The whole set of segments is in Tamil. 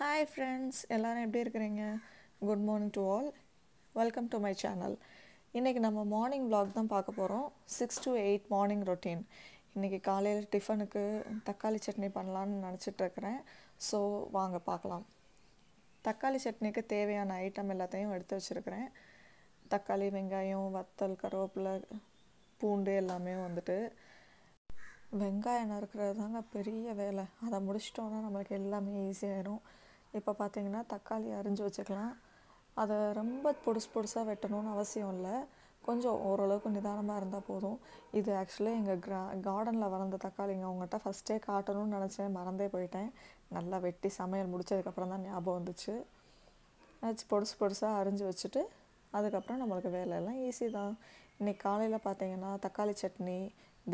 ஹாய் ஃப்ரெண்ட்ஸ் எல்லோரும் எப்படி இருக்கிறீங்க good morning to all welcome to my channel இன்றைக்கி நம்ம மார்னிங் விளாக் தான் பார்க்க போகிறோம் six to eight morning routine இன்றைக்கி காலையில் டிஃபனுக்கு தக்காளி சட்னி பண்ணலான்னு நினச்சிட்ருக்கிறேன் ஸோ வாங்க பார்க்கலாம் தக்காளி சட்னிக்கு தேவையான ஐட்டம் எல்லாத்தையும் எடுத்து வச்சுருக்கிறேன் தக்காளி வெங்காயம் வத்தல் கருவேப்பிலை பூண்டு எல்லாமே வந்துட்டு வெங்காயம் நறுக்கிறது தாங்க பெரிய வேலை அதை முடிச்சிட்டோன்னா நம்மளுக்கு எல்லாமே ஈஸியாகிடும் இப்போ பார்த்திங்கன்னா தக்காளி அரிஞ்சு வச்சுக்கலாம் அதை ரொம்ப பொடுசு பொடுசாக வெட்டணும்னு அவசியம் இல்லை கொஞ்சம் ஓரளவுக்கு நிதானமாக இருந்தால் போதும் இது ஆக்சுவலி எங்கள் கிரா கார்டனில் வளர்ந்த தக்காளிங்க அவங்ககிட்ட ஃபஸ்ட்டே காட்டணும்னு நினச்சேன் மறந்தே போயிட்டேன் நல்லா வெட்டி சமையல் முடிச்சதுக்கப்புறம் தான் ஞாபகம் வந்துச்சு வச்சு பொடுசு பொடுசாக அரிஞ்சு வச்சுட்டு அதுக்கப்புறம் நம்மளுக்கு வேலையெல்லாம் ஈஸி தான் இன்றைக்கி காலையில் பார்த்தீங்கன்னா தக்காளி சட்னி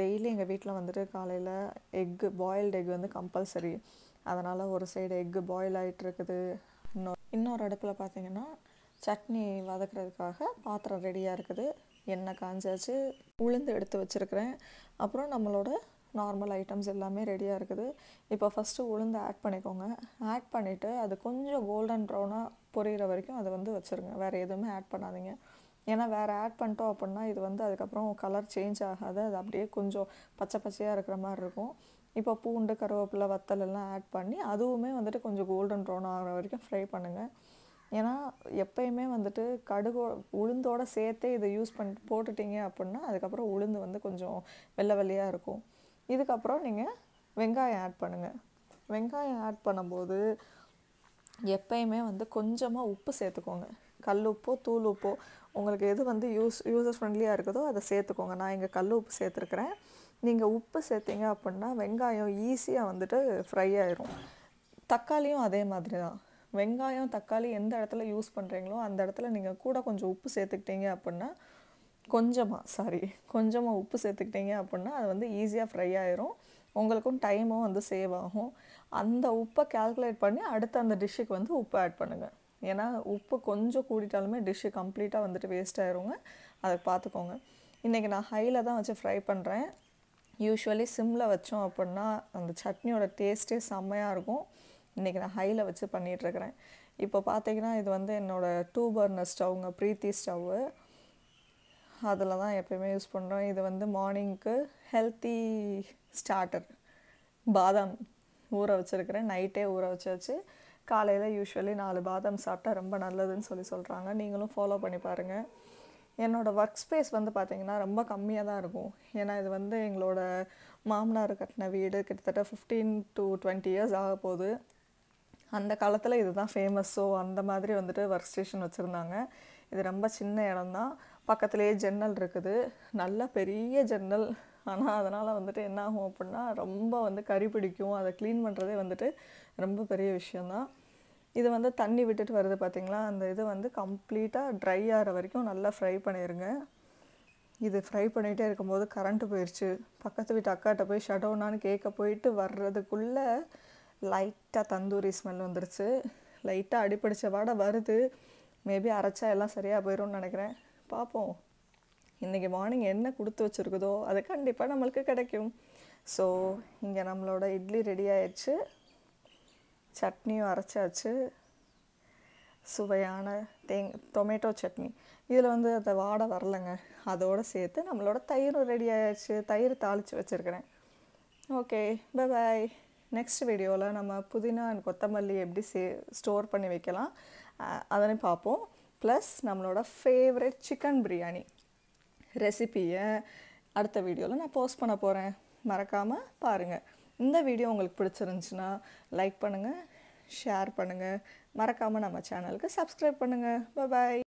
டெய்லி எங்கள் வீட்டில் வந்துட்டு காலையில் எக்கு பாயில்டு எக் வந்து கம்பல்சரி அதனால் ஒரு சைடு எக்கு பாயில் ஆகிட்டு இருக்குது இன்னொரு இன்னொரு அடுப்பில் பார்த்திங்கன்னா சட்னி வதக்குறதுக்காக பாத்திரம் ரெடியாக இருக்குது எண்ணெய் காஞ்சாச்சு உளுந்து எடுத்து வச்சுருக்கிறேன் அப்புறம் நம்மளோட நார்மல் ஐட்டம்ஸ் எல்லாமே ரெடியாக இருக்குது இப்போ ஃபஸ்ட்டு உளுந்து ஆட் பண்ணிக்கோங்க ஆட் பண்ணிவிட்டு அது கொஞ்சம் கோல்டன் ப்ரௌனாக பொரியிற வரைக்கும் அதை வந்து வச்சுருங்க வேறு எதுவுமே ஆட் பண்ணாதீங்க ஏன்னா வேறு ஆட் பண்ணிட்டோம் அப்படின்னா இது வந்து அதுக்கப்புறம் கலர் சேஞ்ச் ஆகாது அது அப்படியே கொஞ்சம் பச்சை பச்சையாக இருக்கிற மாதிரி இருக்கும் இப்போ பூண்டு கருவேப்பிலை வத்தல் எல்லாம் ஆட் பண்ணி அதுவுமே வந்துட்டு கொஞ்சம் கோல்டன் ப்ரௌன் ஆகிற வரைக்கும் ஃப்ரை பண்ணுங்கள் ஏன்னா எப்பயுமே வந்துட்டு கடுகோ உளுந்தோடு சேர்த்தே இதை யூஸ் பண்ணி போட்டுட்டீங்க அப்படின்னா அதுக்கப்புறம் உளுந்து வந்து கொஞ்சம் வெள்ளை வெள்ளையாக இருக்கும் இதுக்கப்புறம் நீங்கள் வெங்காயம் ஆட் பண்ணுங்கள் வெங்காயம் ஆட் பண்ணும்போது எப்பயுமே வந்து கொஞ்சமாக உப்பு சேர்த்துக்கோங்க கல் உப்போ தூள் உப்போ உங்களுக்கு எது வந்து யூஸ் யூசர் ஃப்ரெண்ட்லியாக இருக்குதோ அதை சேர்த்துக்கோங்க நான் இங்கே கல் உப்பு சேர்த்துருக்குறேன் நீங்கள் உப்பு சேர்த்திங்க அப்படின்னா வெங்காயம் ஈஸியாக வந்துட்டு ஃப்ரை ஆயிரும் தக்காளியும் அதே மாதிரி தான் வெங்காயம் தக்காளி எந்த இடத்துல யூஸ் பண்ணுறீங்களோ அந்த இடத்துல நீங்கள் கூட கொஞ்சம் உப்பு சேர்த்துக்கிட்டீங்க அப்படின்னா கொஞ்சமாக சாரி கொஞ்சமாக உப்பு சேர்த்துக்கிட்டீங்க அப்படின்னா அது வந்து ஈஸியாக ஃப்ரை ஆயிரும் உங்களுக்கும் டைமும் வந்து சேவ் ஆகும் அந்த உப்பை கால்குலேட் பண்ணி அடுத்த அந்த டிஷ்ஷுக்கு வந்து உப்பு ஆட் பண்ணுங்கள் ஏன்னா உப்பு கொஞ்சம் கூடிட்டாலுமே டிஷ்ஷு கம்ப்ளீட்டாக வந்துட்டு வேஸ்ட் ஆயிருங்க அதை பார்த்துக்கோங்க இன்றைக்கி நான் ஹையில் தான் வச்சு ஃப்ரை பண்ணுறேன் யூஸ்வலி சிம்மில் வச்சோம் அப்படின்னா அந்த சட்னியோட டேஸ்ட்டே செம்மையாக இருக்கும் இன்றைக்கி நான் ஹையில் வச்சு பண்ணிகிட்ருக்கிறேன் இப்போ பார்த்தீங்கன்னா இது வந்து என்னோடய டூ பர்னர் ஸ்டவ்ங்க ப்ரீத்தி ஸ்டவ்வு அதில் தான் எப்பயுமே யூஸ் பண்ணுறோம் இது வந்து மார்னிங்க்கு ஹெல்த்தி ஸ்டார்டர் பாதாம் ஊற வச்சுருக்கிறேன் நைட்டே ஊற வச்சு வச்சு காலையில் யூஸ்வலி நாலு பாதாம் சாப்பிட்டா ரொம்ப நல்லதுன்னு சொல்லி சொல்கிறாங்க நீங்களும் ஃபாலோ பண்ணி பாருங்கள் என்னோடய ஒர்க் ஸ்பேஸ் வந்து பார்த்திங்கன்னா ரொம்ப கம்மியாக தான் இருக்கும் ஏன்னா இது வந்து எங்களோட மாமனார் கட்டின வீடு கிட்டத்தட்ட ஃபிஃப்டீன் டு டுவெண்ட்டி இயர்ஸ் ஆக போகுது அந்த காலத்தில் இதுதான் ஃபேமஸோ அந்த மாதிரி வந்துட்டு ஒர்க் ஸ்டேஷன் வச்சுருந்தாங்க இது ரொம்ப சின்ன இடம் தான் பக்கத்துலேயே ஜன்னல் இருக்குது நல்ல பெரிய ஜன்னல் ஆனால் அதனால் வந்துட்டு என்ன ஆகும் அப்படின்னா ரொம்ப வந்து கறி பிடிக்கும் அதை க்ளீன் பண்ணுறதே வந்துட்டு ரொம்ப பெரிய விஷயந்தான் இது வந்து தண்ணி விட்டுட்டு வருது பார்த்திங்களா அந்த இது வந்து கம்ப்ளீட்டாக ட்ரை ஆகிற வரைக்கும் நல்லா ஃப்ரை பண்ணிடுங்க இது ஃப்ரை பண்ணிகிட்டே இருக்கும்போது கரண்ட்டு போயிடுச்சு பக்கத்து வீட்டு அக்காட்ட போய் ஷடோனான்னு கேட்க போயிட்டு வர்றதுக்குள்ளே லைட்டாக தந்தூரி ஸ்மெல் வந்துருச்சு லைட்டாக அடிப்படிச்ச வாடை வருது மேபி அரைச்சா எல்லாம் சரியாக போயிடும்னு நினைக்கிறேன் பார்ப்போம் இன்றைக்கி மார்னிங் என்ன கொடுத்து வச்சுருக்குதோ அது கண்டிப்பாக நம்மளுக்கு கிடைக்கும் ஸோ இங்கே நம்மளோட இட்லி ரெடி ஆயிடுச்சு சட்னியும் அரைச்சாச்சு சுவையான தேங் டொமேட்டோ சட்னி இதில் வந்து அந்த வாடை வரலைங்க அதோடு சேர்த்து நம்மளோட தயிரும் ரெடி ஆயிடுச்சு தயிர் தாளித்து வச்சுருக்கிறேன் ஓகே பை பாய் நெக்ஸ்ட் வீடியோவில் நம்ம புதினா அண்ட் கொத்தமல்லி எப்படி சே ஸ்டோர் பண்ணி வைக்கலாம் அதனை பார்ப்போம் ப்ளஸ் நம்மளோட ஃபேவரட் சிக்கன் பிரியாணி ரெசிப்பியை அடுத்த வீடியோவில் நான் போஸ்ட் பண்ண போகிறேன் மறக்காமல் பாருங்கள் இந்த வீடியோ உங்களுக்கு பிடிச்சிருந்துச்சுன்னா லைக் பண்ணுங்கள் ஷேர் பண்ணுங்கள் மறக்காமல் நம்ம சேனலுக்கு சப்ஸ்கிரைப் பண்ணுங்கள் பாய்